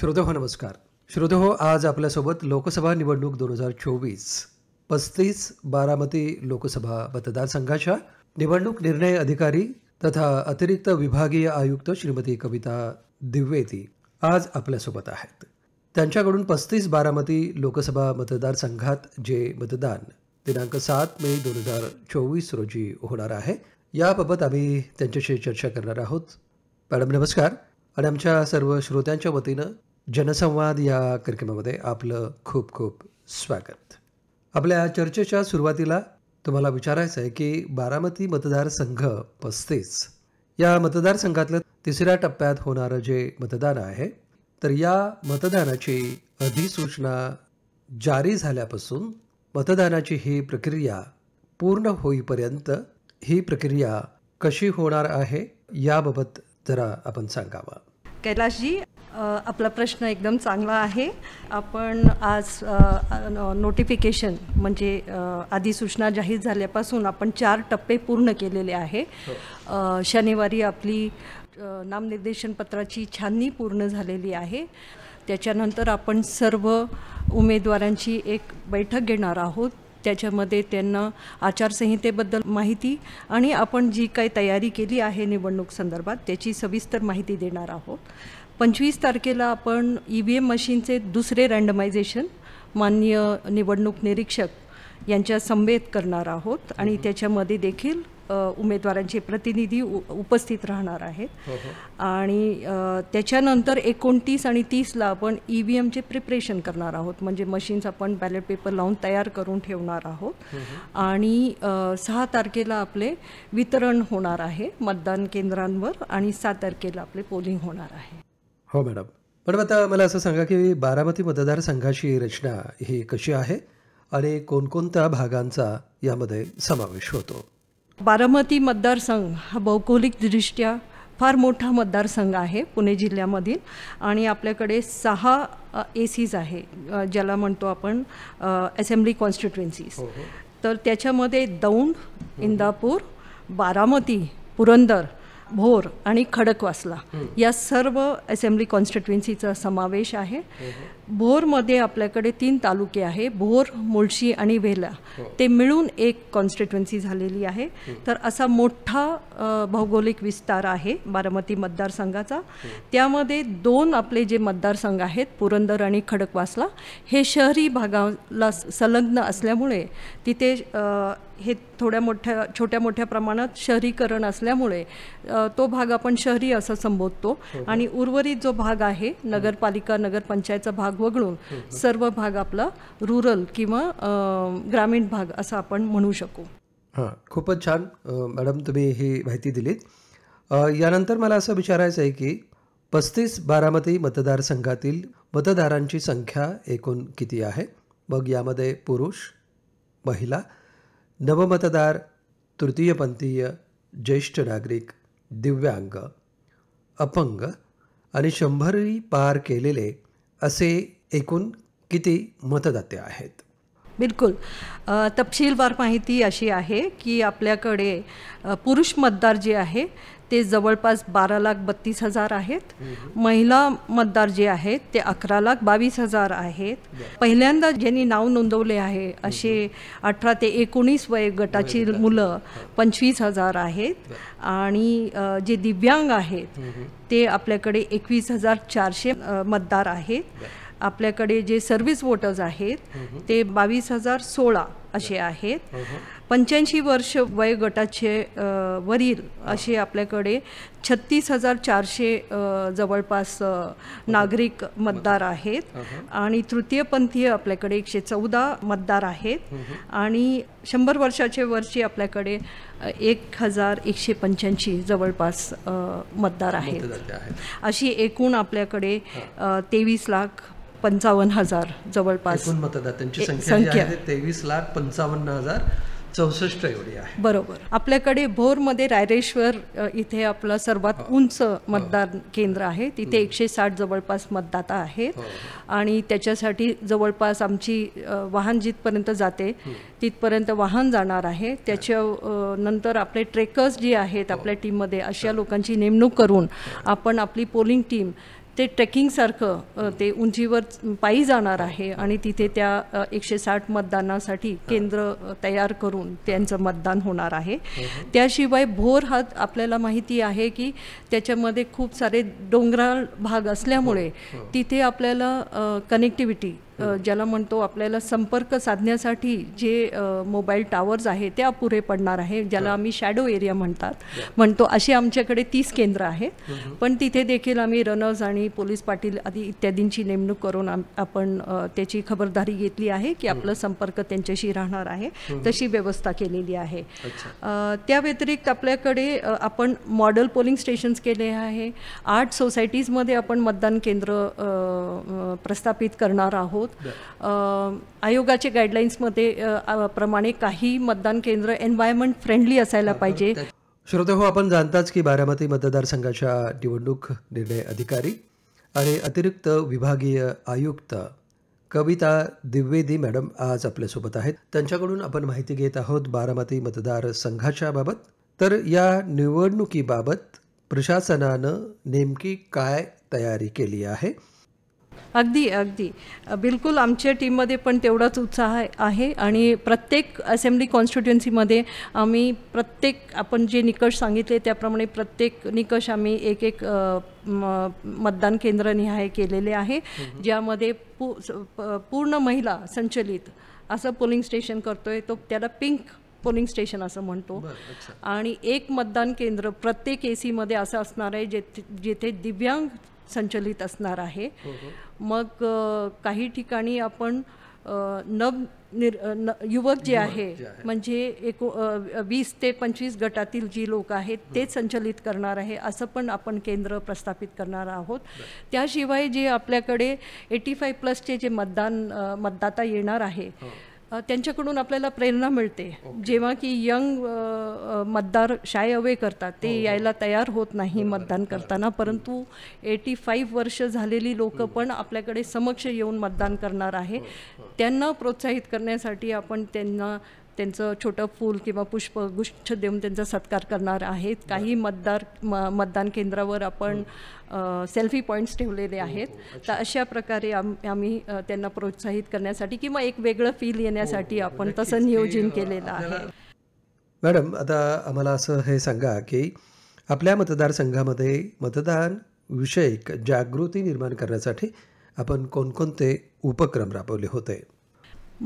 श्रोते हो, नमस्कार श्रोते हो, आज आपल्यासोबत लोकसभा निवडणूक दोन हजार चोवीस पस्तीस बारामती लोकसभा मतदारसंघाच्या निवडणूक निर्णय अधिकारी तथा अतिरिक्त विभागीय आयुक्त श्रीमती कविता दिव्वेती आज आपल्यासोबत आहेत त्यांच्याकडून पस्तीस बारामती लोकसभा मतदारसंघात जे मतदान दिनांक सात मे दोन हजार चोवीस रोजी होणार आहे याबाबत आम्ही त्यांच्याशी चर्चा करणार आहोत मॅडम नमस्कार आणि आमच्या सर्व श्रोत्यांच्या वतीनं जनसंवाद या कार्यक्रमामध्ये आपलं खूप खूप स्वागत आपल्या चर्चेच्या सुरुवातीला तुम्हाला विचारायचं आहे की बारामती मतदारसंघ पस्तीस या मतदारसंघातलं तिसऱ्या टप्प्यात होणारं जे मतदान आहे तर या मतदानाची अधिसूचना जारी झाल्यापासून मतदानाची ही प्रक्रिया पूर्ण होईपर्यंत ही प्रक्रिया कशी होणार आहे याबाबत जरा आपण सांगावं कैलाशजी आपला प्रश्न एकदम चांगला आहे आपण आज नोटिफिकेशन म्हणजे अधिसूचना जाहीर झाल्यापासून आपण चार टप्पे पूर्ण केलेले आहे हो. शनिवारी आपली नामनिर्देशन पत्राची छाननी पूर्ण झालेली आहे त्याच्यानंतर आपण सर्व उमेदवारांची एक बैठक घेणार आहोत त्याच्यामध्ये त्यांना आचारसंहितेबद्दल माहिती आणि आपण जी काही तयारी केली आहे निवडणूक संदर्भात त्याची सविस्तर माहिती देणार आहोत पंचवीस तारखेला आपण ई व्ही एम मशीनचे दुसरे रँडमायझेशन मान्य निवडणूक निरीक्षक यांच्या समवेत करणार आहोत आणि त्याच्यामध्ये देखील उमेदवारांचे प्रतिनिधी उपस्थित राहणार आहेत हो, हो. आणि त्याच्यानंतर एकोणतीस आणि तीसला आपण ई व्ही एमचे प्रिपरेशन करणार आहोत म्हणजे मशीन्स आपण बॅलेट पेपर लावून तयार करून ठेवणार आहोत हो, आणि सहा तारखेला आपले वितरण होणार आहे मतदान केंद्रांवर आणि सात तारखेला आपले पोलिंग होणार आहे हो मॅडम पण आता मला असं सांगा की बारामती मतदारसंघाची रचना ही कशी आहे आणि कोणकोणत्या भागांचा यामध्ये समावेश होतो बारामती मतदारसंघ हा भौगोलिकदृष्ट्या फार मोठा मतदारसंघ आहे पुणे जिल्ह्यामधील आणि आपल्याकडे सहा ए सीज आहे ज्याला म्हणतो आपण असेंब्ली कॉन्स्टिट्युएन्सीज हो, हो. तर त्याच्यामध्ये दौंड इंदापूर बारामती पुरंदर भोर आणि खडकवासला या सर्व असेंब्ली कॉन्स्टिट्युएन्सीचा समावेश आहे भोरमध्ये आपल्याकडे तीन तालुके आहे भोर मुळशी आणि वेला हो. ते मिळून एक कॉन्स्टिट्युएन्सी झालेली आहे तर असा मोठा भौगोलिक विस्तार आहे बारामती मतदारसंघाचा त्यामध्ये दोन आपले जे मतदारसंघ आहेत पुरंदर आणि खडकवासला हे शहरी भागाला संलग्न असल्यामुळे तिथे हे थोड्या मोठ्या छोट्या मोठ्या प्रमाणात शहरीकरण असल्यामुळे तो भाग आपण शहरी असं संबोधतो हो, हो. आणि उर्वरित जो भाग आहे नगरपालिका नगरपंचायतचा भाग वगळून सर्व भाग आपला रुरल किंवा ग्रामीण भाग असं आपण म्हणू शकू हां खूपच छान मॅडम तुम्ही ही माहिती दिलीत यानंतर मला असं विचारायचं आहे की पस्तीस बारामती मतदारसंघातील मतदारांची संख्या एकूण किती आहे मग यामध्ये पुरुष महिला नवमतदार तृतीयपंथीय ज्येष्ठ नागरिक दिव्यांग अपंग आणि शंभरी पार केलेले असे एकूण किती मतदाते आहेत बिलकुल तपशीलवार माहिती अशी आहे की आपल्याकडे पुरुष मतदार जे आहे ते जवळपास बारा लाख बत्तीस हजार आहेत महिला मतदार जे आहेत ते अकरा लाख बावीस हजार आहेत पहिल्यांदा ज्यांनी नाव नोंदवले आहे असे अठरा ते एकोणीस वय गटाची मुलं पंचवीस हजार आहेत आणि जे दिव्यांग आहेत ते आपल्याकडे एकवीस हजार चारशे मतदार आहेत आपल्याकडे जे सर्व्हिस वोटर्स आहेत ते बावीस हजार सोळा असे आहेत पंच्याऐंशी वर्ष वयोगटाचे वरील असे आपल्याकडे छत्तीस हजार चारशे जवळपास नागरिक मतदार आहेत आणि तृतीयपंथीय आपल्याकडे एकशे चौदा मतदार आहेत आणि शंभर वर्षाचे वर्षी आपल्याकडे एक हजार एकशे पंच्याऐंशी जवळपास मतदार आहेत अशी एकूण आपल्याकडे तेवीस लाख पंचावन्न हजार जवळपास मतदात्यांची संख्या तेवीस लाख पंचावन्न हजार चौसष्ट एवढी आहे बरोबर आपल्याकडे भोरमध्ये रायरेश्वर इथे आपलं सर्वात हो. उंच हो. मतदान केंद्र आहे तिथे एकशे साठ जवळपास मतदाता आहेत हो, आणि त्याच्यासाठी जवळपास आमची वाहन जिथपर्यंत जाते तिथपर्यंत वाहन जाणार आहे त्याच्या नंतर आपले ट्रेकर्स जे आहेत आपल्या टीममध्ये अशा लोकांची नेमणूक करून आपण आपली पोलिंग टीम ते ट्रेकिंगसारखं ते उंचीवर पायी जाणार आहे आणि तिथे त्या एकशे साठ मतदानासाठी केंद्र तयार करून त्यांचं मतदान होणार आहे हो, हो. त्याशिवाय भोर हा आपल्याला माहिती आहे की त्याच्यामध्ये खूप सारे डोंगराळ भाग असल्यामुळे हो, तिथे आपल्याला कनेक्टिव्हिटी ज्याला म्हणतो आपल्याला संपर्क साधण्यासाठी जे मोबाईल टावर्स आहे ते अपुरे पडणार आहे ज्याला आम्ही शॅडो एरिया म्हणतात म्हणतो अशी आमच्याकडे तीस केंद्र आहेत पण तिथे देखील आम्ही रनर्स आणि पोलीस पाटील आदी इत्यादींची नेमणूक करून आपण त्याची खबरदारी घेतली आहे की आपला संपर्क त्यांच्याशी राहणार आहे तशी व्यवस्था केलेली आहे त्या व्यतिरिक्त आपल्याकडे आपण मॉडेल पोलिंग स्टेशन्स केले आहे आठ सोसायटीजमध्ये आपण मतदान केंद्र प्रस्थापित करणार आहोत आहोत आयोगाचे गाईडलाईन्समध्ये प्रमाणे काही मतदान केंद्र एन्व्हायरमेंट फ्रेंडली असायला पाहिजे श्रोते हो आपण जाणताच की बारामती मतदारसंघाच्या निवडणूक निर्णय अधिकारी आणि अतिरिक्त विभागीय आयुक्त कविता द्विवेदी मॅडम आज आपल्यासोबत आहेत त्यांच्याकडून आपण माहिती घेत आहोत बारामती मतदारसंघाच्या बाबत तर या निवडणुकीबाबत प्रशासनानं नेमकी काय तयारी केली आहे अगदी अगदी बिलकुल आमच्या टीममध्ये पण तेवढाच उत्साह आहे आणि प्रत्येक असेंब्ली कॉन्स्टिट्युएन्सीमध्ये आम्ही प्रत्येक आपण जे निकष सांगितले त्याप्रमाणे प्रत्येक निकष आम्ही एक एक मतदान केंद्र निहाय केलेले आहे ज्यामध्ये पू पूर्ण महिला संचलित असं पोलिंग स्टेशन करतोय तो त्याला पिंक पोलिंग स्टेशन असं म्हणतो आणि एक मतदान केंद्र प्रत्येक ए सीमध्ये असं असणार आहे जेथे जेथे दिव्यांग संचलित असणार आहे हो, हो. मग काही ठिकाणी आपण नव न युवक जे आहे म्हणजे एको वीस ते पंचवीस गटातील जी लोक आहेत ते संचलित करणार आहे असं पण आपण केंद्र प्रस्थापित करणार आहोत त्याशिवाय जे आपल्याकडे एटी फाय प्लसचे जे मतदान मतदाता येणार आहे हो. त्यांच्याकडून आपल्याला प्रेरणा मिळते जेव्हा की यंग मतदार शाय अवे करतात ते हो, हो. यायला तयार होत नाही मतदान करताना परंतु एटी फाईव्ह वर्ष झालेली लोक पण आपल्याकडे समक्ष येऊन मतदान करणार आहे त्यांना प्रोत्साहित करण्यासाठी आपण त्यांना त्यांचं छोटं फूल किंवा पुष्प गुच्छ देऊन त्यांचा सत्कार करणार आहेत काही मतदार म मतदान केंद्रावर आपण सेल्फी पॉईंट्स ठेवलेले हो, आहेत तर अशा प्रकारे आम आम्ही त्यांना प्रोत्साहित करण्यासाठी किंवा एक वेगळं फील येण्यासाठी हो, हो, आपण तसं नियोजन केलेलं आहे मॅडम आता आम्हाला असं हे सांगा की आपल्या मतदारसंघामध्ये मतदान विषयक जागृती निर्माण करण्यासाठी आपण कोणकोणते उपक्रम राबवले होते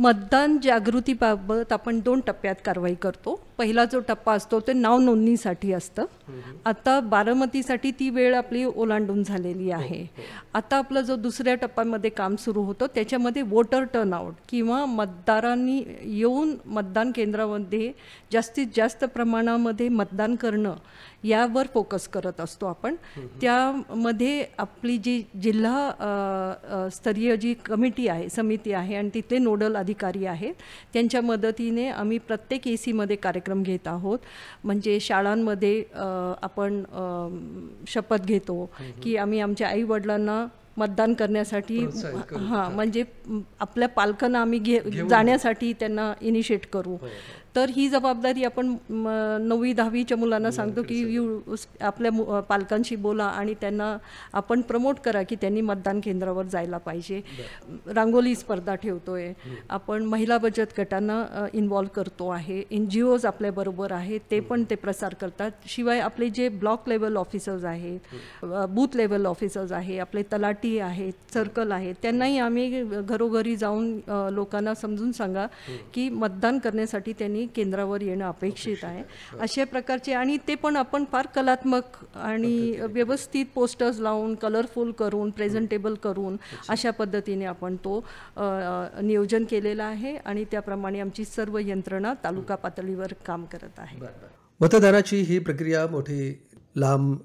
मतदान जागृतीबाबत आपण दोन टप्प्यात कारवाई करतो पहिला जो टप्पा असतो ते नाव नोंदणीसाठी असतं आता बारामतीसाठी ती वेळ आपली ओलांडून झालेली आहे हो, हो. आता आपला जो दुसऱ्या टप्प्यामध्ये काम सुरू होतं त्याच्यामध्ये वोटर टर्नआउट किंवा मतदारांनी येऊन मतदान केंद्रामध्ये जास्तीत जास्त प्रमाणामध्ये मतदान करणं यावर फोकस करत असतो आपण त्यामध्ये आपली जी जिल्हा स्तरीय जी कमिटी आहे समिती आहे आणि तिथले नोडल अधिकारी आहेत त्यांच्या मदतीने आम्ही प्रत्येक ए सीमध्ये कार्यक्रम घेत आहोत म्हणजे शाळांमध्ये आपण शपथ घेतो की आम्ही आमच्या आईवडिलांना मतदान करण्यासाठी हां म्हणजे आपल्या पालकांना आम्ही घे जाण्यासाठी त्यांना इनिशिएट करू तर ही जबाबदारी आपण नववी दहावीच्या मुलांना सांगतो की यू आपल्या पालकांशी बोला आणि त्यांना आपण प्रमोट करा की त्यांनी मतदान केंद्रावर जायला पाहिजे रांगोली स्पर्धा ठेवतो आहे आपण महिला बचत गटांना इन्वॉल्व्ह करतो आहे एन जी ओज आपल्याबरोबर आहे ते पण ते प्रसार करतात शिवाय आपले जे ब्लॉक लेवल ऑफिसर्स आहेत बूथ लेवल ऑफिसर्स आहे आपले तलाटी आहेत सर्कल आहेत त्यांनाही आम्ही घरोघरी जाऊन लोकांना समजून सांगा की मतदान करण्यासाठी त्यांनी केंद्रावर येणं अपेक्षित आहे अशा प्रकारचे आणि ते पण आपण फार कलात्मक आणि व्यवस्थित पोस्टर्स लावून कलरफुल करून प्रेझेंटेबल करून अशा पद्धतीने आपण तो नियोजन केलेला आहे आणि त्याप्रमाणे आमची सर्व यंत्रणा तालुका पातळीवर काम करत आहे मतदानाची ही प्रक्रिया मोठी लांब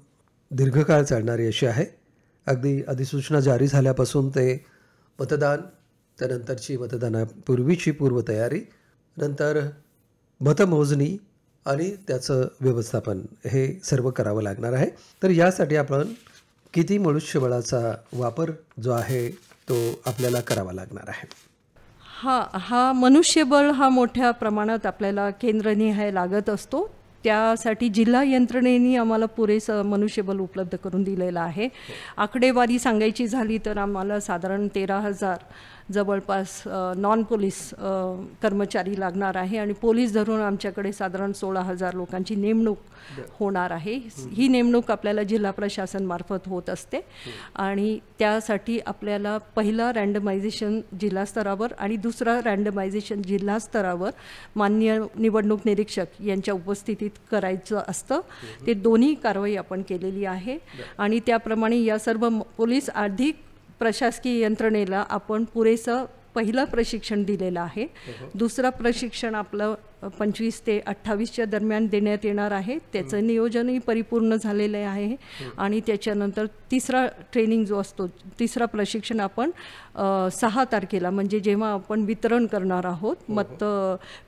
दीर्घकाळ चालणारी अशी आहे अगदी अधिसूचना जारी झाल्यापासून ते मतदान त्यानंतरची मतदानापूर्वीची पूर्वतयारी नंतर मतमोजणी आणि त्याचं व्यवस्थापन हे सर्व करावं लागणार आहे तर यासाठी आपण किती मनुष्यबळाचा वापर जो आहे तो आपल्याला करावा लागणार आहे हा हा मनुष्यबळ हा मोठ्या प्रमाणात आपल्याला केंद्रनिहाय लागत असतो त्यासाठी जिल्हा यंत्रणेने आम्हाला पुरेसं मनुष्यबळ उपलब्ध करून दिलेलं आहे आकडेवारी सांगायची झाली तर आम्हाला साधारण तेरा हजार जवळपास नॉन पोलीस कर्मचारी लागणार आहे आणि पोलीस धरून आमच्याकडे साधारण सोळा हजार लोकांची नेमणूक होणार आहे ही नेमणूक आपल्याला जिल्हा प्रशासनमार्फत होत असते आणि त्यासाठी आपल्याला पहिला रँडमायझेशन जिल्हा स्तरावर आणि दुसरा रँडमायझेशन जिल्हा स्तरावर मान्य निवडणूक निरीक्षक यांच्या उपस्थितीत करायचं असतं ते दोन्ही कारवाई आपण केलेली आहे आणि त्याप्रमाणे या सर्व पोलीस अधिक प्रशासकीय यंत्रणेला आपण पुरेसं पहिलं प्रशिक्षण दिलेलं आहे हो, हो. दुसरं प्रशिक्षण आपलं पंचवीस ते अठ्ठावीसच्या दरम्यान देण्यात येणार आहे त्याचं नियोजनही परिपूर्ण झालेलं आहे आणि त्याच्यानंतर तिसरा ट्रेनिंग जो असतो तिसरा प्रशिक्षण आपण सहा तारखेला म्हणजे जेव्हा आपण वितरण करणार आहोत हो, हो. मत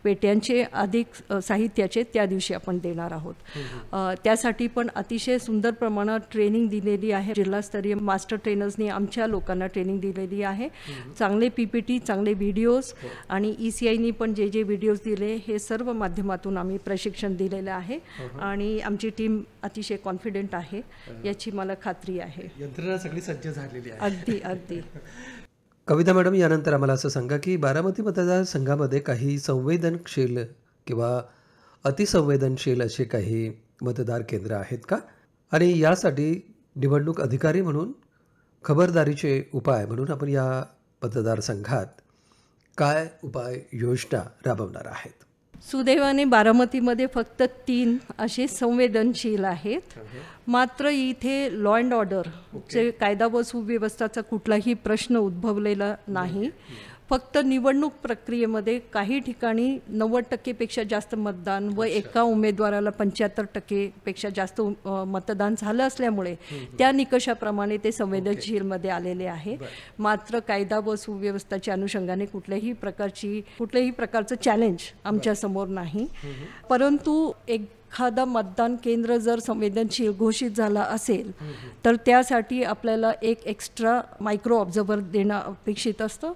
पेट्यांचे अधिक साहित्याचे त्या दिवशी आपण देणार आहोत हो, त्यासाठी पण अतिशय सुंदर प्रमाणात ट्रेनिंग दिलेली आहे जिल्हास्तरीय मास्टर ट्रेनर्सनी आमच्या लोकांना ट्रेनिंग दिलेली आहे चांगले पी पी टी चांगले व्हिडिओज आणि ई e सी आयनी पण जे जे व्हिडिओज दिले हे सर्व माध्यमातून आम्ही प्रशिक्षण दिलेलं आहे आणि आमची टीम अतिशय कॉन्फिडेंट आहे याची मला खात्री आहे यंत्रणा सगळी सज्ज झालेली आहे अगदी अगदी कविता मॅडम यानंतर आम्हाला असं सांगा की बारामती मतदारसंघामध्ये काही संवेदनशील किंवा अतिसंवेदनशील असे काही मतदार केंद्र आहेत का आणि यासाठी निवडणूक अधिकारी म्हणून खबरदारीचे उपाय म्हणून आपण या मतदारसंघात काय उपाय योजना राबवणार आहेत सुदैवाने बारामतीमध्ये फक्त तीन असे संवेदनशील आहेत मात्र इथे लॉ अँड जे कायदा व सुव्यवस्थाचा कुठलाही प्रश्न उद्भवलेला नाही फक्त निवडणूक प्रक्रियेमध्ये काही ठिकाणी नव्वद टक्केपेक्षा जास्त मतदान व एका उमेदवाराला पंच्याहत्तर टक्केपेक्षा जास्त मतदान झालं असल्यामुळे त्या निकषाप्रमाणे ते संवेदनशीलमध्ये आलेले आहे मात्र कायदा व सुव्यवस्थाच्या अनुषंगाने कुठल्याही प्रकारची कुठल्याही प्रकारचं चॅलेंज आमच्यासमोर नाही परंतु एक एखादा मतदान केंद्र जर संवेदनशील घोषित झाला असेल तर त्यासाठी आपल्याला एक एक्स्ट्रा मायक्रो ऑब्झर्वर देणं अपेक्षित असतं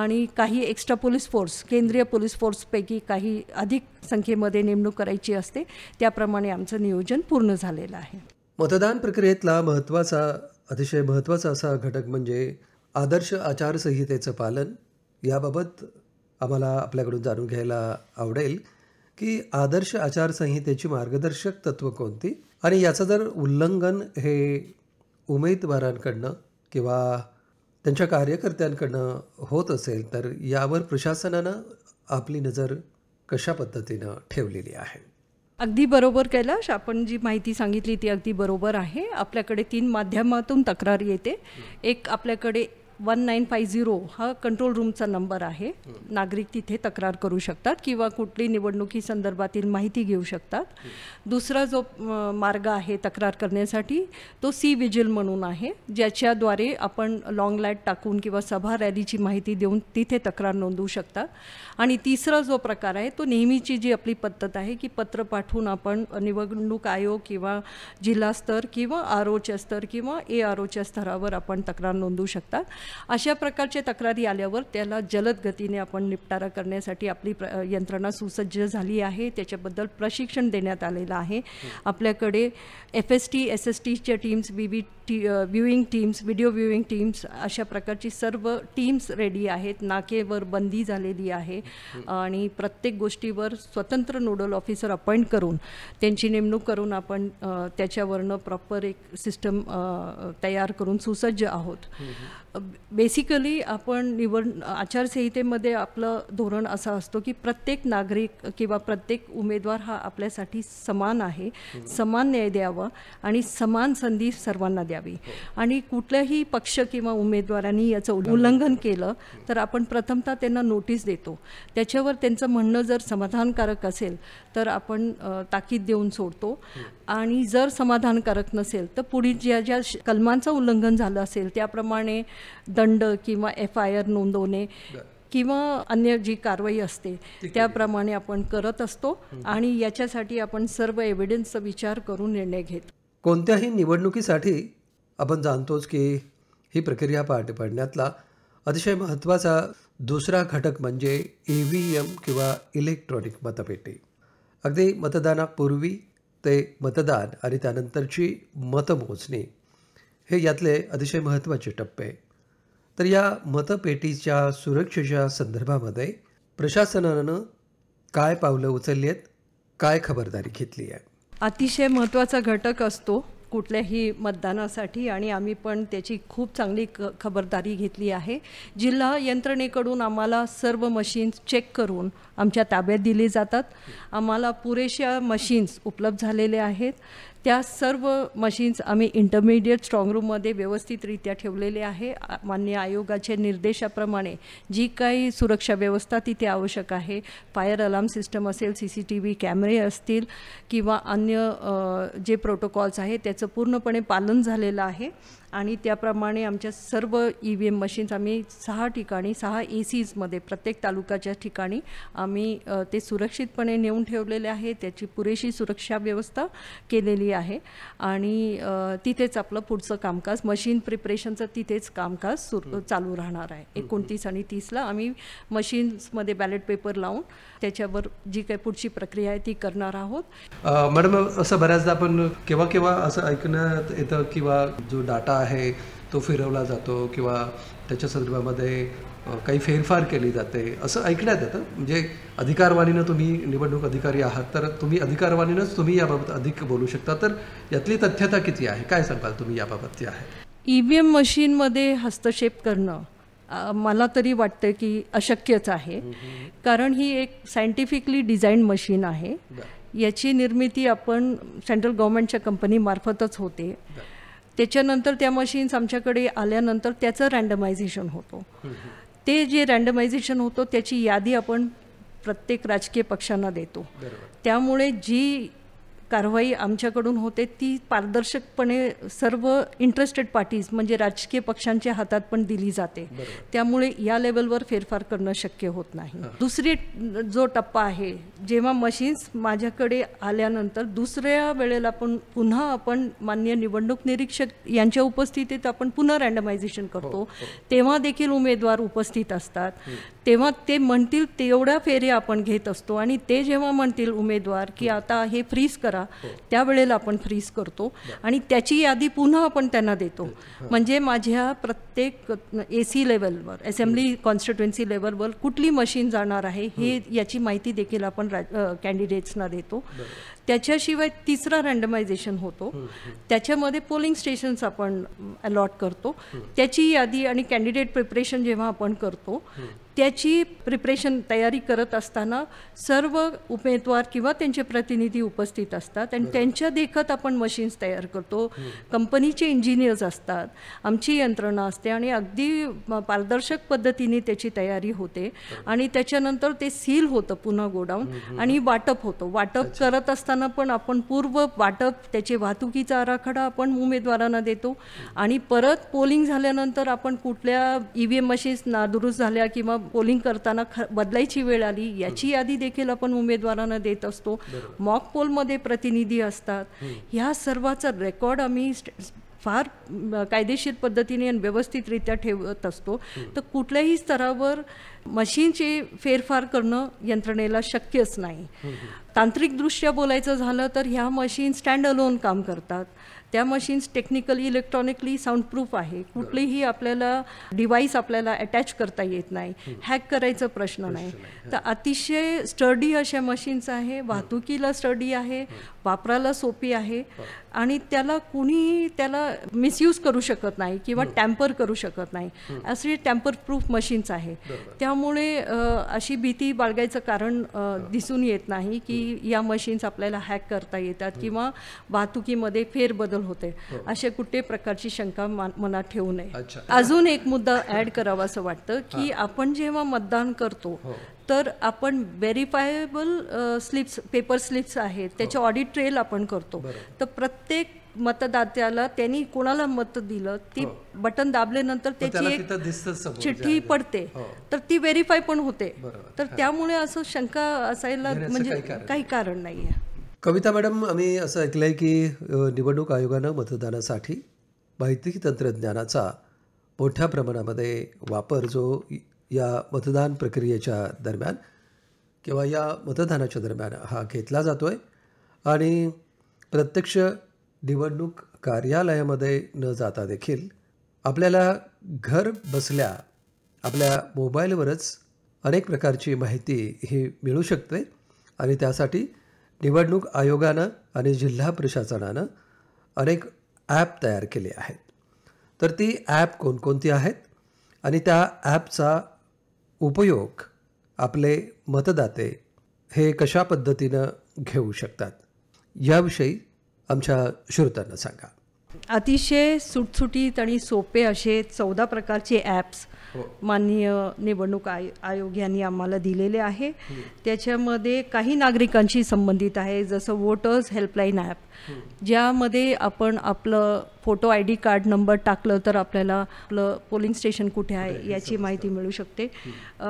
आणि काही एक्स्ट्रा पोलीस फोर्स केंद्रीय पोलीस फोर्सपैकी काही अधिक संख्येमध्ये नेमणूक करायची असते त्याप्रमाणे आमचं नियोजन पूर्ण झालेलं आहे मतदान प्रक्रियेतला महत्त्वाचा अतिशय महत्त्वाचा असा घटक म्हणजे आदर्श आचारसंहितेचं पालन याबाबत आम्हाला आपल्याकडून जाणून घ्यायला आवडेल की आदर्श आचारसंहितेची मार्गदर्शक तत्व कोणती आणि याचं जर उल्लंघन हे उमेदवारांकडनं किंवा त्यांच्या कार्यकर्त्यांकडनं होत असेल तर यावर प्रशासनानं आपली नजर कशा पद्धतीनं ठेवलेली आहे अगदी बरोबर कैलाश आपण जी माहिती सांगितली ती अगदी बरोबर आहे आपल्याकडे तीन माध्यमातून तक्रार येते एक आपल्याकडे वन नाईन फाय झिरो हा कंट्रोल रूमचा नंबर आहे नागरिक तिथे तक्रार करू शकतात किंवा कुठली निवडणुकी संदर्भातील माहिती घेऊ शकतात दुसरा जो मार्ग आहे तक्रार करण्यासाठी तो सी विजिल म्हणून आहे ज्याच्याद्वारे आपण लॉंग लाईट टाकून किंवा सभा रॅलीची माहिती देऊन तिथे तक्रार नोंदवू शकता आणि तिसरा जो प्रकार आहे तो नेहमीची जी आपली पद्धत आहे की पत्र पाठवून आपण निवडणूक आयोग किंवा जिल्हा स्तर किंवा आर ओच्या स्तर किंवा ए आर ओच्या स्तरावर आपण तक्रार नोंदवू शकता अशा प्रकारच्या तक्रारी आल्यावर त्याला जलद गतीने आपण निपटारा करण्यासाठी आपली प्र यंत्रणा सुसज्ज झाली आहे त्याच्याबद्दल प्रशिक्षण देण्यात आलेलं आहे आपल्याकडे F S T S S टीच्या teams B B T viewing teams video viewing teams अशा प्रकारची सर्व टीम्स रेडी आहेत नाकेवर बंदी झालेली आहे आणि प्रत्येक गोष्टीवर स्वतंत्र नोडल ऑफिसर अपॉइंट करून त्यांची नेमणूक करून आपण त्याच्यावरनं प्रॉपर एक सिस्टम तयार करून सुसज्ज आहोत बेसिकली आपण निवड आचारसंहितेमध्ये आपलं धोरण असं असतो की प्रत्येक नागरिक किंवा प्रत्येक उमेदवार हा आपल्यासाठी समान आहे समान न्याय द्यावा आणि समान संधी सर्वांना द्यावी हो. आणि कुठल्याही पक्ष किंवा उमेदवारांनी याचं उल्लंघन केलं तर आपण प्रथमतः त्यांना नोटीस देतो त्याच्यावर त्यांचं म्हणणं जर समाधानकारक असेल तर आपण ताकीद देऊन सोडतो आणि जर समाधानकारक नसेल तर पुढील ज्या ज्या कलमांचं उल्लंघन झालं असेल त्याप्रमाणे दंड किंवा एफ आय आर नोंदवणे किंवा अन्य जी कारवाई असते त्याप्रमाणे आपण करत असतो आणि याच्यासाठी आपण सर्व एव्हिडन्सचा विचार करून निर्णय घेत कोणत्याही निवडणुकीसाठी आपण जाणतोच की ही प्रक्रिया पाठ पाडण्यातला अतिशय महत्त्वाचा दुसरा घटक म्हणजे ई व्ही एम किंवा इलेक्ट्रॉनिक मतपेटी अगदी मतदानापूर्वी ते मतदान आणि त्यानंतरची मतमोजणी हे यातले अतिशय महत्त्वाचे टप्पे तर या मतपेटीच्या सुरक्षेच्या संदर्भामध्ये प्रशासनानं काय पावलं उचलली आहेत काय खबरदारी घेतली आहे अतिशय महत्त्वाचा घटक असतो कुठल्याही मतदानासाठी आणि आम्ही पण त्याची खूप चांगली क खबरदारी घेतली आहे जिल्हा यंत्रणेकडून आम्हाला सर्व मशीन्स चेक करून आमच्या ताब्यात दिली जातात आम्हाला पुरेशा मशीन्स उपलब्ध झालेल्या आहेत त्या सर्व मशीन्स आम्ही इंटरमिडिएट स्ट्रॉंगरूममध्ये व्यवस्थितरित्या ठेवलेले आहे मान्य आयोगाच्या निर्देशाप्रमाणे जी काही सुरक्षा व्यवस्था तिथे आवश्यक आहे फायर अलार्म सिस्टम असेल सी सी टी व्ही कॅमेरे असतील किंवा अन्य जे प्रोटोकॉल्स आहेत त्याचं पूर्णपणे पालन झालेलं आहे आणि त्याप्रमाणे आमच्या सर्व ई व्ही एम मशीन्स आम्ही सहा ठिकाणी सहा ए सीजमध्ये प्रत्येक तालुक्याच्या ठिकाणी आम्ही ते सुरक्षितपणे नेऊन ठेवलेले आहे त्याची पुरेशी सुरक्षा व्यवस्था केलेली आहे आणि तिथेच आपलं पुढचं कामकाज मशीन प्रिपरेशनचं तिथेच कामकाज सुरू चालू राहणार आहे एकोणतीस आणि तीसला आम्ही मशीन्समध्ये बॅलेट पेपर लावून त्याच्यावर जी काही पुढची प्रक्रिया आहे ती करणार आहोत मॅडम असं बऱ्याचदा आपण केव्हा केव्हा असं ऐकण्यात येतं किंवा जो डाटा आहे तो फिरवला जातो किंवा त्याच्या संदर्भामध्ये काही फेरफार केली जाते असं ऐकण्यात येतं म्हणजे अधिकारवाणीनं तुम्ही निवडणूक अधिकारी आहात तर तुम्ही अधिकारवाणीनंच तुम्ही याबाबत अधिक बोलू शकता तर यातली तथ्यता किती आहे काय सांगाल तुम्ही याबाबत आहे ई व्ही एम मशीनमध्ये हस्तक्षेप करणं मला तरी वाटतं की अशक्यच आहे कारण ही एक सायंटिफिकली डिझाईन मशीन आहे याची निर्मिती आपण सेंट्रल गव्हर्मेंटच्या कंपनीमार्फतच होते त्याच्यानंतर त्या मशीन्स आमच्याकडे आल्यानंतर त्याचं रँडमायझेशन होतो ते जे रँडमायझेशन होतं त्याची यादी आपण प्रत्येक राजकीय पक्षांना देतो त्यामुळे जी कारवाई आमच्याकडून होते ती पारदर्शकपणे सर्व इंटरेस्टेड पार्टीज म्हणजे राजकीय पक्षांच्या हातात पण दिली जाते त्यामुळे या लेवलवर फेरफार करणं शक्य होत नाही दुसरी जो टप्पा आहे जेव्हा मशीन्स माझ्याकडे आल्यानंतर दुसऱ्या वेळेला पण पुन्हा आपण मान्य निवडणूक निरीक्षक यांच्या उपस्थितीत आपण पुन्हा रँडमायझेशन हो, करतो हो. तेव्हा देखील उमेदवार उपस्थित असतात तेव्हा ते म्हणतील तेवढ्या फेऱ्या आपण घेत असतो आणि ते जेव्हा म्हणतील उमेदवार की आता हे फ्रीज करा त्यावेळेला आपण फ्रीज करतो आणि त्याची यादी पुन्हा आपण त्यांना देतो म्हणजे माझ्या प्रत्येक ए सी लेवलवर असेंब्ली कॉन्स्टिट्युएन्सी लेवलवर कुठली मशीन जाणार आहे हे याची माहिती देखील आपण कॅन्डिडेट्सना देतो त्याच्याशिवाय तिसरा रँडमायझेशन होतो त्याच्यामध्ये पोलिंग स्टेशन्स आपण अलॉट करतो त्याची यादी आणि कॅन्डिडेट प्रिपरेशन जेव्हा आपण करतो त्याची प्रिपरेशन तयारी करत असताना सर्व उमेदवार किंवा त्यांचे प्रतिनिधी उपस्थित असतात आणि त्यांच्या देखत आपण मशीन्स तयार करतो कंपनीचे इंजिनियर्स असतात आमची यंत्रणा असते आणि अगदी पारदर्शक पद्धतीने त्याची तयारी होते आणि त्याच्यानंतर ते सील होतं पुन्हा गोडाऊन आणि वाटप होतं वाटप करत असताना पण आपण पूर्व वाटप त्याचे वाहतुकीचा आराखडा आपण उमेदवारांना देतो आणि परत पोलिंग झाल्यानंतर आपण कुठल्या ई व्ही एम मशीन्स नादुरुस्त झाल्या किंवा पोलिंग करताना ख बदलायची वेळ आली याची यादी देखील आपण उमेदवारांना देत असतो मॉक पोलमध्ये प्रतिनिधी असतात ह्या सर्वाचा रेकॉर्ड आम्ही फार कायदेशीर पद्धतीने आणि व्यवस्थितरित्या ठेवत असतो तर कुठल्याही स्तरावर मशीनचे फेरफार करणं यंत्रणेला शक्यच नाही तांत्रिकदृष्ट्या बोलायचं झालं तर ह्या मशीन स्टँड अलोन काम करतात त्या machines technically electronically sound proof आहे कुठलीही आपल्याला डिव्हाइस आपल्याला अटॅच करता येत नाही हॅक करायचा प्रश्न नाही तर अतिशय स्टडी अशा मशीन्स आहे वाहतुकीला स्टडी आहे वापरायला सोपी आहे आणि त्याला कुणीही त्याला मिसयूज करू शकत नाही किंवा टॅम्पर करू शकत नाही असे टॅम्पर प्रूफ मशीन्स आहे त्यामुळे अशी भीती बाळगायचं कारण दिसून येत नाही की या मशीन्स आपल्याला हॅक करता येतात किंवा वाहतुकीमध्ये फेरबदल होते हो. असे प्रकारची शंका मनात ठेवू नये अजून एक मुद्दा ऍड करावा असं वाटतं की आपण जेव्हा मतदान करतो हो. तर आपण व्हेरीफायबल स्लिप्स पेपर स्लिप्स आहेत त्याचे ऑडिट हो. ट्रेल आपण करतो तर प्रत्येक मतदात्याला त्यांनी कोणाला मत दिलं ती बटन दाबल्यानंतर त्याची एक चिठ्ठी पडते तर ती व्हेरीफाय पण होते तर त्यामुळे असं शंका असायला म्हणजे काही कारण नाही आहे कविता मॅडम आम्ही असं ऐकलं आहे की निवडणूक आयोगानं मतदानासाठी माहिती तंत्रज्ञानाचा मोठ्या प्रमाणामध्ये वापर जो या मतदान प्रक्रियेच्या दरम्यान किंवा या मतदानाच्या दरम्यान हा घेतला जातो आहे आणि प्रत्यक्ष निवडणूक कार्यालयामध्ये न जाता देखील आपल्याला घर बसल्या आपल्या मोबाईलवरच अनेक प्रकारची माहिती ही मिळू शकते आणि त्यासाठी निवडणूक आयोगानं आणि जिल्हा प्रशासनानं अनेक ॲप तयार केले आहेत तर ती ॲप कोणकोणती आहेत आणि त्या ॲपचा उपयोग आपले मतदाते हे कशा पद्धतीनं घेऊ शकतात याविषयी आमच्या श्रोत्यांना सांगा अतिशय सुटसुटीत आणि सोपे असे चौदा प्रकारचे ॲप्स हो. माननीय निवडणूक आय आयोग यांनी आम्हाला दिलेले आहे त्याच्यामध्ये काही नागरिकांशी संबंधित आहे जसं वोटर्स हेल्पलाईन ॲप ज्यामध्ये आपण आपलं photo I D card number टाकलं तर आपल्याला आपलं पोलिंग स्टेशन कुठे आहे याची माहिती मिळू शकते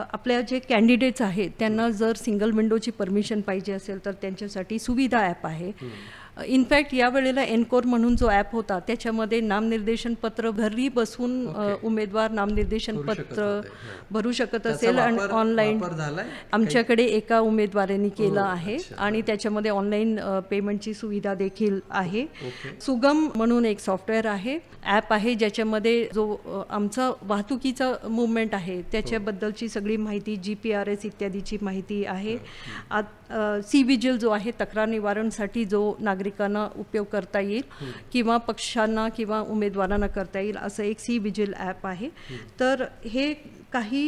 आपल्या जे कॅन्डिडेट्स आहेत त्यांना जर सिंगल विंडोची परमिशन पाहिजे असेल तर त्यांच्यासाठी सुविधा ॲप आहे इनफॅक्ट यावेळेला एनकोर म्हणून जो ॲप होता त्याच्यामध्ये नामनिर्देशन पत्र घरी बसून okay. उमेदवार नामनिर्देशन पत्र भरू शकत असेल आणि ऑनलाईन आमच्याकडे एका उमेदवाराने केलं हो, आहे आणि त्याच्यामध्ये ऑनलाईन पेमेंटची सुविधा देखील आहे सुगम म्हणून एक सॉफ्टवेअर आहे ॲप आहे ज्याच्यामध्ये जो आमचा वाहतुकीचा मुवमेंट आहे हो. त्याच्याबद्दलची सगळी माहिती जी पी आर एस इत्यादीची माहिती आहे सी विजिल जो आहे तक्रार निवारणसाठी जो नागरिक नागरिकांना उपयोग करता येईल किंवा पक्षांना किंवा उमेदवारांना करता येईल असं एक सी विजिल ॲप आहे तर हे काही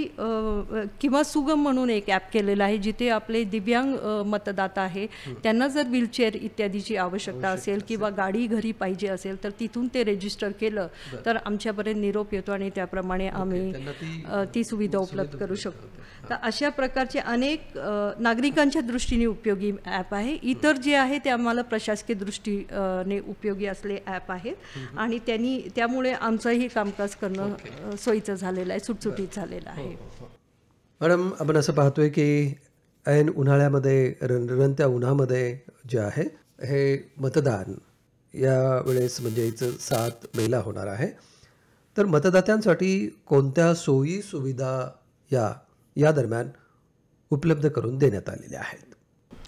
किंवा सुगम म्हणून एक ॲप केलेलं आहे जिथे आपले दिव्यांग मतदाता आहे त्यांना जर व्हीलचेअर इत्यादीची आवश्यकता असेल किंवा गाडी घरी पाहिजे असेल तर तिथून ते रजिस्टर केलं तर आमच्यापर्यंत निरोप येतो आणि त्याप्रमाणे आम्ही ती सुविधा उपलब्ध करू शकतो तर अशा प्रकारचे अनेक नागरिकांच्या दृष्टीने उपयोगी ॲप आहे इतर जे आहे ते आम्हाला प्रशासकीय दृष्टीने उपयोगी असले ॲप आहेत आणि त्यांनी त्यामुळे आमचंही कामकाज करणं सोयीचं झालेलं आहे सुटसुटीत झालं झालेलं आहे मॅडम आपण असं पाहतोय की ऐन उन्हाळ्यामध्ये रणरणत्या उन्हामध्ये जे आहे हे मतदान या वेळेस म्हणजेच सात मेला होणार आहे तर मतदात्यांसाठी कोणत्या सोयी सुविधा या या दरम्यान उपलब्ध करून देण्यात आलेल्या आहेत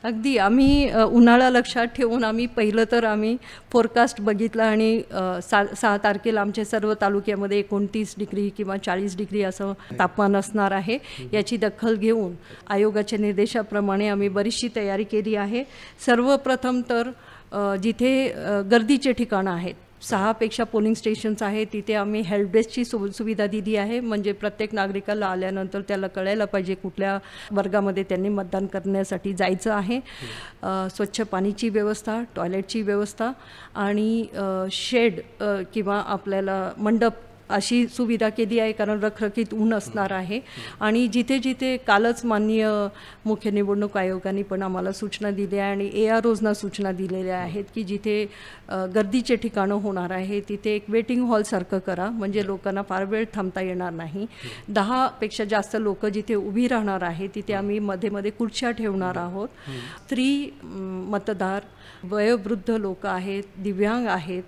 अगदी आम्ही उन्हाळा लक्षात ठेवून आम्ही पहिलं तर आम्ही फोरकास्ट बघितलं आणि सा सहा तारखेला आमच्या सर्व तालुक्यामध्ये एकोणतीस डिग्री किंवा चाळीस डिग्री असं तापमान असणार आहे याची दखल घेऊन आयोगाच्या निर्देशाप्रमाणे आम्ही बरीचशी तयारी केली आहे सर्वप्रथम तर जिथे गर्दीचे ठिकाणं आहेत सहापेक्षा पोलिंग स्टेशन्स आहे तिथे आम्ही हेल्पडेस्कची सु सुविधा दिली आहे म्हणजे प्रत्येक नागरिकाला आल्यानंतर त्याला कळायला पाहिजे कुठल्या वर्गामध्ये त्यांनी मतदान करण्यासाठी जायचं आहे स्वच्छ पाणीची व्यवस्था टॉयलेटची व्यवस्था आणि शेड किंवा आपल्याला मंडप अशी सुविधा केली आहे कारण रखरखीत ऊन असणार आहे आणि जिथे जिथे कालच माननीय मुख्य निवडणूक आयोगाने पण आम्हाला सूचना दिली आहे आणि ए आर ओजना सूचना दिलेल्या आहेत की जिथे गर्दीचे ठिकाणं होणार आहे तिथे एक वेटिंग हॉलसारखं करा म्हणजे लोकांना फार वेळ थांबता येणार नाही दहापेक्षा जास्त लोक जिथे उभी राहणार आहे तिथे आम्ही मध्ये मध्ये खुर्च्या ठेवणार आहोत स्त्री मतदार वयोवृद्ध लोक आहेत दिव्यांग आहेत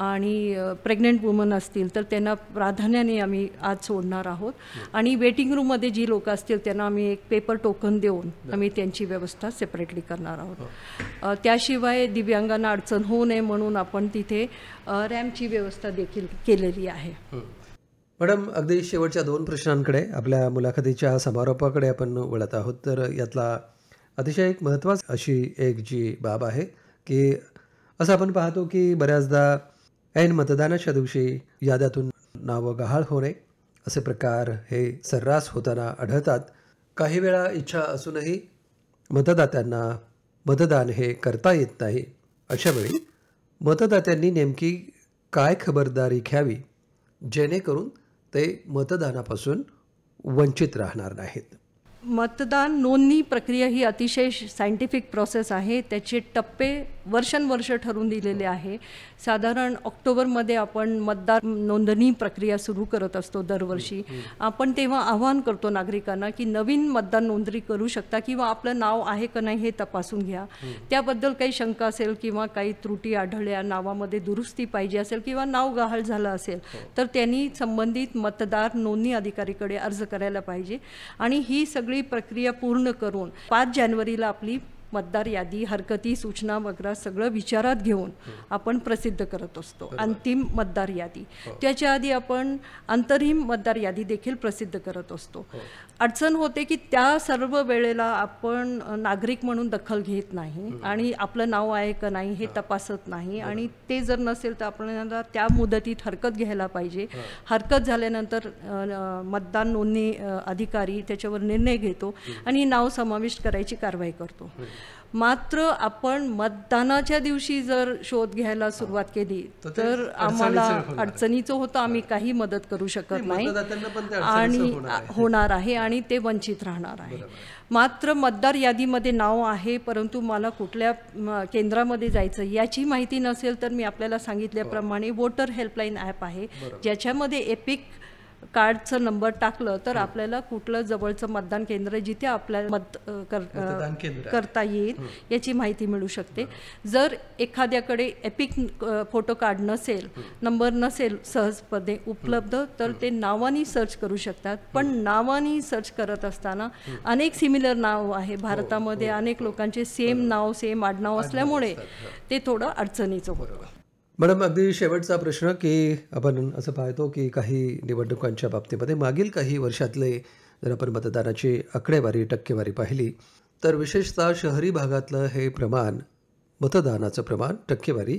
आणि प्रेग्नेंट वुमन असतील तर त्यांना प्राधान्याने आम्ही आज सोडणार आहोत आणि वेटिंग रूममध्ये जी लोक असतील त्यांना आम्ही एक पेपर टोकन देऊन आम्ही त्यांची व्यवस्था सेपरेटली करणार आहोत हो. त्याशिवाय दिव्यांगांना अडचण होऊ नये म्हणून आपण तिथे रॅम्पची व्यवस्था देखील केलेली आहे हो. मॅडम अगदी शेवटच्या दोन प्रश्नांकडे आपल्या मुलाखतीच्या समारोपाकडे आपण वळत आहोत तर यातला अतिशय एक महत्त्वाची अशी एक जी बाब आहे की असं आपण पाहतो की बऱ्याचदा ऐन मतदानाच्या दिवशी याद्यातून नावं गहाळ होणे असे प्रकार हे सर्रास होताना आढळतात काही वेळा इच्छा असूनही मतदात्यांना मतदान हे करता येत नाही अशावेळी मतदात्यांनी नेमकी काय खबरदारी घ्यावी जेणेकरून ते मतदानापासून वंचित राहणार नाहीत मतदान नोंदणी प्रक्रिया ही अतिशय सायंटिफिक प्रोसेस आहे त्याचे टप्पे वर्षानुवर्ष ठरवून दिलेले आहे साधारण ऑक्टोबरमध्ये आपण मतदार नोंदणी प्रक्रिया सुरू करत असतो दरवर्षी आपण तेव्हा आवाहन करतो नागरिकांना की नवीन मतदान नोंदणी करू शकता किंवा आपलं नाव आहे का नाही हे तपासून घ्या त्याबद्दल काही शंका असेल किंवा काही त्रुटी आढळल्या नावामध्ये दुरुस्ती पाहिजे असेल किंवा नाव गहाळ झालं असेल हो. तर त्यांनी संबंधित मतदार नोंदणी अधिकारीकडे अर्ज करायला पाहिजे आणि ही सगळी सगळी प्रक्रिया पूर्ण करून पाच जानेवारीला आपली मतदार यादी हरकती सूचना वगैरे सगळं विचारात घेऊन आपण प्रसिद्ध करत असतो अंतिम मतदार यादी हो. त्याच्या आधी आपण अंतरिम मतदार यादी देखील प्रसिद्ध करत असतो हो. अडचण होते की त्या सर्व वेळेला आपण नागरिक म्हणून दखल घेत नाही आणि आपलं नाव आहे का नाही हे तपासत नाही आणि ते जर नसेल तर आपल्याला त्या मुदतीत हरकत घ्यायला पाहिजे हरकत झाल्यानंतर मतदान नोंदणी अधिकारी त्याच्यावर निर्णय घेतो आणि नाव समाविष्ट करायची कारवाई करतो मात्र आपण मतदानाच्या दिवशी जर शोध घ्यायला सुरुवात केली तर आम्हाला अडचणीचं होतं आम्ही काही मदत करू शकत नाही आणि होणार आहे आणि ते वंचित राहणार आहे मात्र मतदार यादीमध्ये नाव आहे परंतु मला कुठल्या केंद्रामध्ये जायचं याची माहिती नसेल तर मी आपल्याला सांगितल्याप्रमाणे हो. वोटर हेल्पलाईन ॲप आहे ज्याच्यामध्ये एपिक कार्डचं नंबर टाकलं तर हो. आपल्याला कुठलं जवळचं मतदान केंद्र जिथे आपल्याला मत करता येईल हो. याची माहिती मिळू शकते जर एखाद्याकडे एपिक फोटो कार्ड नसेल नंबर हो. नसेल सहजपणे उपलब्ध तर ते नावानी सर्च करू शकतात पण नावानी सर्च करत असताना अनेक सिमिलर नाव आहे भारतामध्ये अनेक लोकांचे सेम नाव सेम आडनाव असल्यामुळे ते थोडं अडचणीचं होतं मॅडम अगदी शेवटचा प्रश्न की आपण असं पाहतो की काही निवडणुकांच्या बाबतीमध्ये मागील काही वर्षातले जर आपण मतदानाची आकडेवारी टक्केवारी पाहिली तर विशेषतः शहरी भागातलं हे प्रमाण मतदानाचं प्रमाण टक्केवारी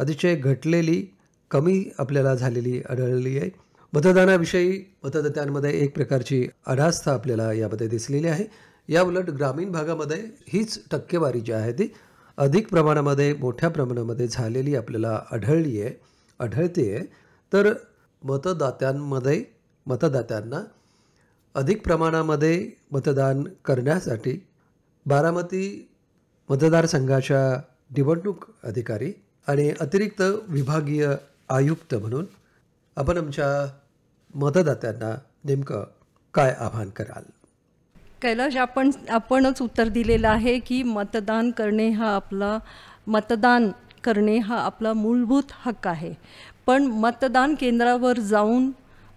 अतिशय घटलेली कमी आपल्याला झालेली आढळली आहे मतदानाविषयी मतदात्यांमध्ये एक प्रकारची अडास्था आपल्याला यामध्ये दिसलेली आहे या उलट ग्रामीण भागामध्ये हीच टक्केवारी जी आहे ती अधिक प्रमाणामध्ये मोठ्या प्रमाणामध्ये झालेली आपल्याला आढळली आहे आढळते आहे तर मतदात्यांमध्ये मतदात्यांना अधिक प्रमाणामध्ये मतदान करण्यासाठी बारामती मतदारसंघाच्या निवडणूक अधिकारी आणि अतिरिक्त विभागीय आयुक्त म्हणून आपण आमच्या मतदात्यांना नेमकं काय आवाहन कराल कैलाश आपण आपणच उत्तर दिलेलं आहे की मतदान करणे हा आपला मतदान करणे हा आपला मूलभूत हक्क आहे पण मतदान केंद्रावर जाऊन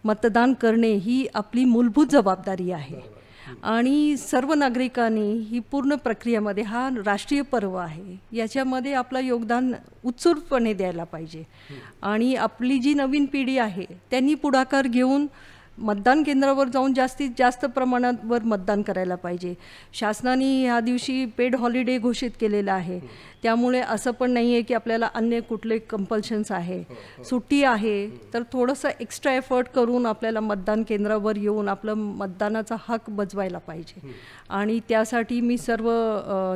मतदान करणे ही आपली मूलभूत जबाबदारी आहे आणि सर्व नागरिकांनी ही पूर्ण प्रक्रियेमध्ये हा राष्ट्रीय पर्व आहे याच्यामध्ये आपलं योगदान उत्सुकपणे द्यायला पाहिजे आणि आपली जी नवीन पिढी आहे त्यांनी पुढाकार घेऊन मतदान केंद्रावर जाऊन जास्तीत जास्त प्रमाणावर मतदान करायला पाहिजे शासनाने ह्या दिवशी पेड हॉलिडे घोषित केलेला आहे त्यामुळे असं पण नाही आहे की आपल्याला अन्य कुठले कंपल्शन्स आहे हो, हो. सुट्टी आहे तर थोडंसं एक्स्ट्रा एफर्ट करून आपल्याला मतदान केंद्रावर येऊन आपलं मतदानाचा हक्क बजवायला पाहिजे आणि त्यासाठी मी सर्व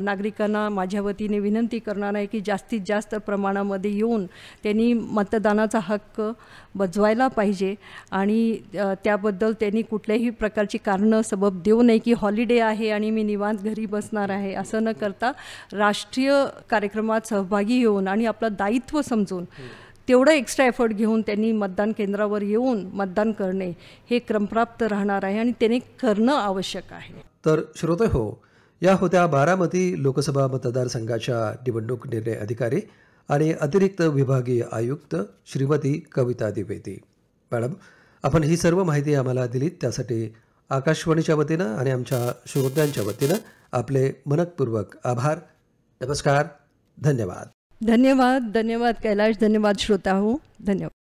नागरिकांना माझ्या वतीने विनंती करणार आहे की जास्तीत जास्त प्रमाणामध्ये येऊन त्यांनी मतदानाचा हक्क बजवायला पाहिजे आणि त्याबद्दल त्यांनी कुठल्याही प्रकारची कारणं सबब देऊ नये की हॉलिडे आहे आणि मी निवांत घरी बसणार आहे असं न करता राष्ट्रीय कार्यक्रमात सहभागी होऊन आणि आपलं दायित्व समजून तेवढं एक्स्ट्रा एफर्ट घेऊन त्यांनी मतदान केंद्रावर येऊन मतदान करणे हे क्रमप्राप्त राहणार आहे आणि त्याने करणं आवश्यक आहे तर श्रोते हो या होत्या बारामती लोकसभा मतदारसंघाच्या निवडणूक निर्णय अधिकारी आणि अतिरिक्त विभागीय आयुक्त श्रीमती कविता द्विवेदी मॅडम आपण ही सर्व माहिती आम्हाला दिली त्यासाठी आकाशवाणीच्या वतीनं आणि आमच्या श्रोत्यांच्या वतीनं आपले मनकपूर्वक आभार नमस्कार धन्यवाद धन्यवाद धन्यवाद कैलाश धन्यवाद श्रोता हो धन्यवाद